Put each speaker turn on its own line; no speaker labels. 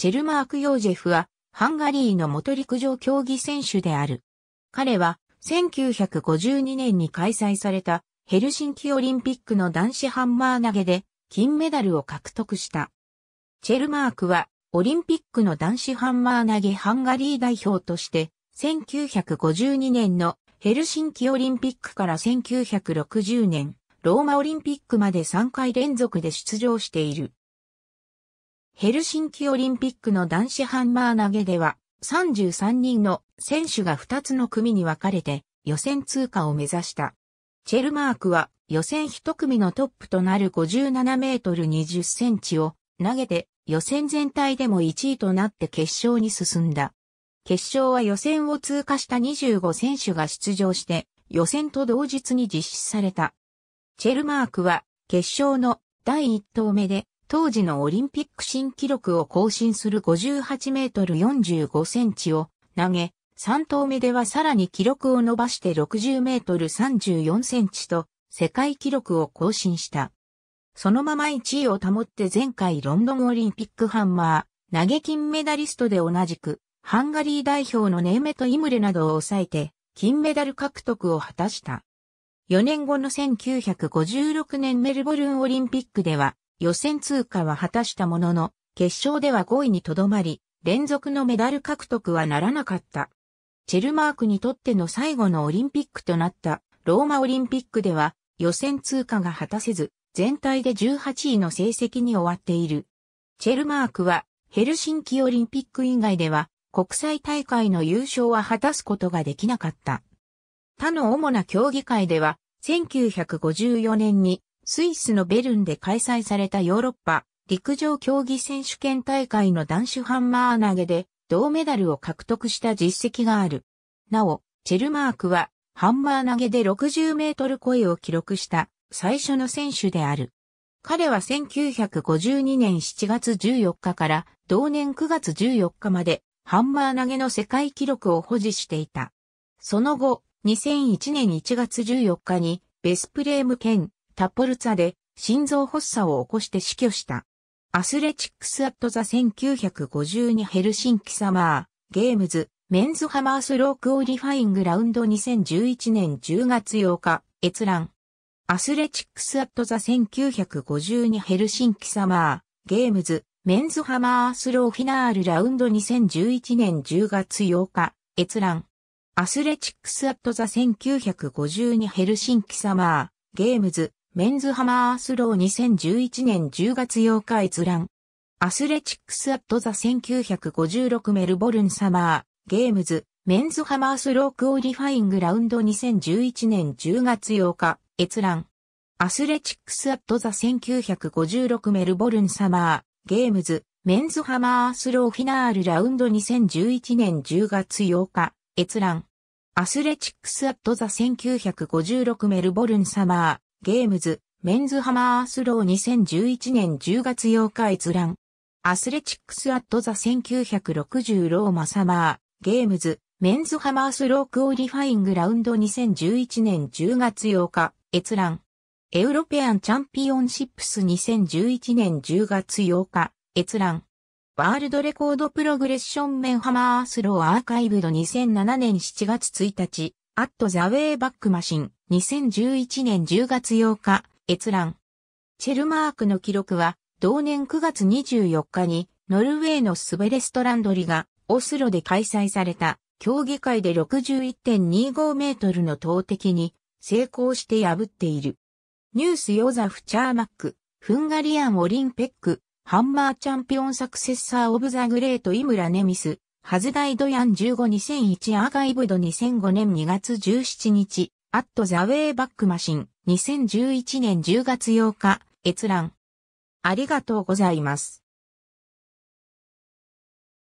チェルマーク・ヨージェフは、ハンガリーの元陸上競技選手である。彼は、1952年に開催されたヘルシンキオリンピックの男子ハンマー投げで金メダルを獲得した。チェルマークはオリンピックの男子ハンマー投げハンガリー代表として1952年のヘルシンキオリンピックから1960年ローマオリンピックまで3回連続で出場している。ヘルシンキオリンピックの男子ハンマー投げでは、33人の選手が2つの組に分かれて予選通過を目指した。チェルマークは予選1組のトップとなる57メートル20センチを投げて予選全体でも1位となって決勝に進んだ。決勝は予選を通過した25選手が出場して予選と同日に実施された。チェルマークは決勝の第1投目で当時のオリンピック新記録を更新する58メートル45センチを投げ、3投目ではさらに記録を伸ばして60メートル34センチと世界記録を更新した。そのまま1位を保って前回ロンドンオリンピックハンマー、投げ金メダリストで同じく、ハンガリー代表のネーメとイムレなどを抑えて、金メダル獲得を果たした。4年後の1956年メルボルンオリンピックでは、予選通過は果たしたものの、決勝では5位にとどまり、連続のメダル獲得はならなかった。チェルマークにとっての最後のオリンピックとなったローマオリンピックでは予選通過が果たせず、全体で18位の成績に終わっている。チェルマークはヘルシンキオリンピック以外では国際大会の優勝は果たすことができなかった。他の主な競技会では1954年にスイスのベルンで開催されたヨーロッパ陸上競技選手権大会の男子ハンマー投げで銅メダルを獲得した実績がある。なお、チェルマークはハンマー投げで60メートル超えを記録した最初の選手である。彼は1952年7月14日から同年9月14日までハンマー投げの世界記録を保持していた。その後、2001年1月14日にベスプレーム兼タポルツァで心臓発作を起こして死去した。アスレチックスアットザ1952ヘルシンキサマー、ゲームズ、メンズハマースロークオリファイングラウンド2011年10月8日、閲覧。アスレチックスアットザ1952ヘルシンキサマー、ゲームズ、メンズハマースローフィナールラウンド2011年10月8日、閲覧。アスレチックスアットザ1952ヘルシンキサマー、ゲームズ、メンズハマースロー2011年10月8日閲覧。アスレチックスアットザ1956メルボルンサマー、ゲームズ、メンズハマースロークオリファイングラウンド2011年10月8日、閲覧。アスレチックスアットザ1956メルボルンサマー、ゲームズ、メンズハマースローフィナールラウンド2011年10月8日、閲覧。アスレチックスアットザ1956メルボルンサマーゲームズ、メンズハマースロー2011年10月8日閲覧。アスレチックスアットザ1960ローマサマー、ゲームズ、メンズハマースロークオリファイングラウンド2011年10月8日、閲覧。エウロペアンチャンピオンシップス2011年10月8日、閲覧。ワールドレコードプログレッションメンハマースローアーカイブド2007年7月1日、アットザウェイバックマシン。2011年10月8日、閲覧。チェルマークの記録は、同年9月24日に、ノルウェーのスベレストランドリが、オスロで開催された、競技会で61.25メートルの投擲に、成功して破っている。ニュースヨザフ・チャーマック、フンガリアンオリンペック、ハンマーチャンピオンサクセッサー・オブ・ザ・グレート・イムラ・ネミス、ハズダイド・ヤン15-2001アーカイブド2005年2月17日、アット・ザ・ウェイ・バック・マシン、2011年10月8日、閲覧。ありがとうございます。